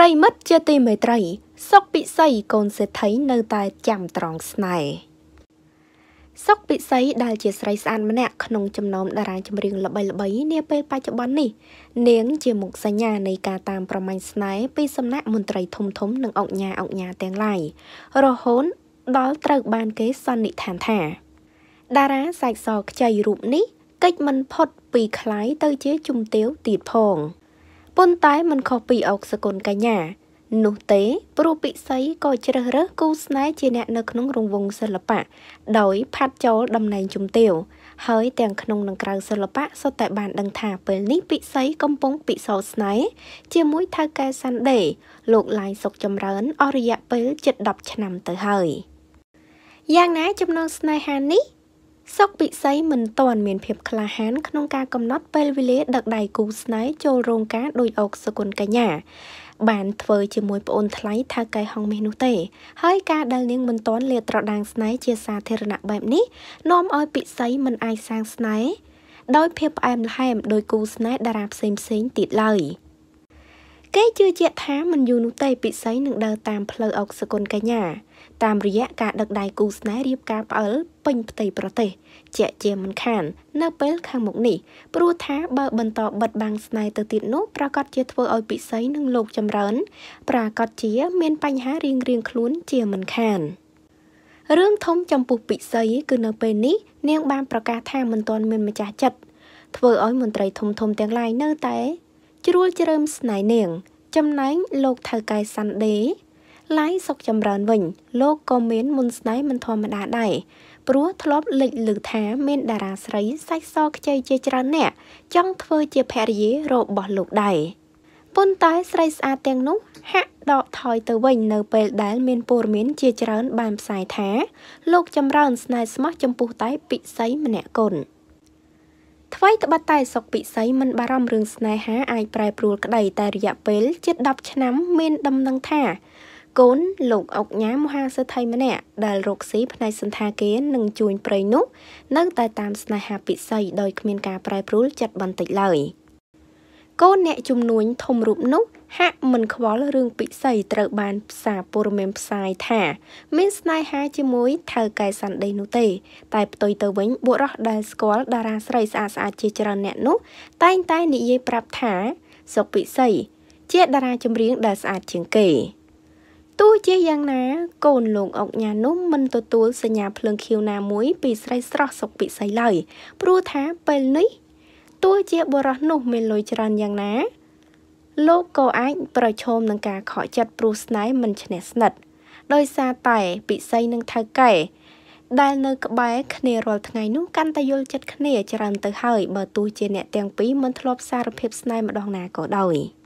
ប្រិមិត្តជាទីមេត្រី សុកពិសីកូនសេដ្ឋីនៅតែចាំត្រង់ស្នេហ៍សុកពិសីដែលជាស្រីស្អាតម្នាក់ក្នុងចំណោមតារាចម្រៀងល្បីៗនាពេលបច្ចុប្បន្ននេះ នាងជាមុខសញ្ញានៃការតាមប្រមាញ់ស្នេហ៍ពីសំណាក់មន្ត្រីធំធំនិងអង្គញាអង្គញាទាំងឡាយរហូតដល់ត្រូវបានគេសន្និដ្ឋានថាតារាសាច់សខ្ចីរូបនេះ កិច្ចមិនផុតពីខ្លាយទៅជាជំទាវទៀតផង។ប៉ុន្តែមិនខុសពីអុកសកុនកញ្ញានោះទេ ព្រោះពិសីក៏ជ្រើសរើសគូស្នេហ៍ជាអ្នកនៅក្នុងរង្វង់សិល្បៈដោយផាត់ចូលតំណែងជំទាវហើយ ទាំងក្នុងនិងក្រៅសិល្បៈសុទ្ធតែបានដឹងថាពេលនេះពិសីកំពុងពិសោធន៍ស្នេហ៍ជាមួយថៅកែសាន់ដេលោកឡាយសុកចម្រើនអស់រយៈពេលជិត10ឆ្នាំទៅហើយយ៉ាងណាចំណងស្នេហានេះសុកពិសីមិនទាន់មានភាពក្លាហានក្នុងការកំណត់ពេលវេលាដឹកដៃគូស្នេហ៍ចូលរោងការដោយអុកសុគន្ធកញ្ញាបានធ្វើជាមួយប្អូនថ្លៃថាកែហងមាសនោះទេ ហើយការដែលនាងមិនទាន់លាតត្រដាងស្នេហ៍ជាសាធារណៈបែបនេះនាំឲ្យពិសីមិនអាចសាងស្នេហ៍ដោយភាពផ្អែមល្ហែមដោយគូស្នេហ៍តារាផ្សេងៗទៀតឡើយ។គេជឿជាក់ថាមិនយូរនោះទេពិសីនឹងដើរតាមផ្លូវអុកសកុនកញ្ញា តាមរយៈការដឹកដៃគូស្នេហ៍រៀបការផ្អើលពេញផ្ទៃប្រទេស ជាជាមិនខាន នៅពេលខាងមុខនេះព្រោះថាបើបន្តបិទបាំងស្នេហ៍ទៅទៀតនោះប្រកាសជាធ្វើឲ្យពិសីនឹងលោកចម្រើន ប្រកាសជាមានបញ្ហារៀងរៀងខ្លួនជាមិនខានរឿងធំចំពោះពិសីគឺនៅពេលនេះ នាងបានប្រកាសថាមិនទាន់មានម្ចាស់ចិត្តធ្វើឲ្យមន្ត្រីធំធំទាំងឡាយនៅតែជ្រួលជ្រើមស្នៃនាង ចំណែងលោកថៅកែសាន់ដេឡាយសុកចម្រើនវិញលោកក៏មានមុនស្ដីមិនធម្មតាដែរព្រោះធ្លាប់លេចឮថាមានតារាស្រីសាច់សខ្ចីជាច្រើនអ្នកចង់ធ្វើជាភរិយារបស់លោកដែរប៉ុន្តែស្រីស្អាតទាំងនោះ ហាក់ដកថយទៅវិញនៅពេលដែលមានព័ត៌មានជាច្រើនបានផ្សាយថា លោកចម្រើនស្នេហ៍ស្មោះចំពោះតែពិសីម្នាក់គន់។ថ្មីត្បិតតែសុកពិសីមិនបារម្ភរឿងស្នេហាអាចប្រែប្រួលក្តីតែរយៈពេលជិត10ឆ្នាំ មានដំណឹងថាកូនលោកអុកញ៉ាមហាសិទ្ធិម្នាក់ដែលរកស៊ីផ្នែកសន្តាគារនិងជួញព្រៃនោះនៅតែតាមស្នេហាពិសីដោយគ្មានការប្រែប្រួលចិត្តបន្តិចឡើយ។កូនអ្នកជំនួញធំរូបនោះហាក់មិនខ្វល់រឿងពិសីត្រូវបានផ្សារព័ត៌មានផ្សាយថាមានស្នេហាជាមួយថៅកែសាន់ដេនោះទេ តែផ្ទុយទៅវិញបុរសដែលស្គាល់តារាស្រីស្អាតស្អាតជាច្រើនអ្នកនោះ តែងតែនិយាយប្រាប់ថាសុកពិសីជាតារាចម្រៀងដែលស្អាតជាងគេទោះជាយ៉ាងណា កូនលោកអុកញ៉ានោះមិនទទួលសញ្ញាភ្លើងខៀវណាមួយពីស្រីស្រស់សុកពិសីឡើយព្រោះថាពេលនេះទោះជាបុរសនោះមានលុយច្រើនយ៉ាងណាលោកក៏អាច ប្រឈមនឹងការខកចិត្តព្រោះស្នេហ៍មិនឈ្នះស្និទ្ធដោយសារតែពិសីនិងថៅកែដែលនៅក្បែរគ្នារាល់ថ្ងៃនោះកាន់តែយល់ចិត្តគ្នាច្រើនទៅហើយបើទោះជាអ្នកទាំងពីរមិនធ្លាប់សារភាពស្នេហ៍ម្ដងណាក៏ដោយ។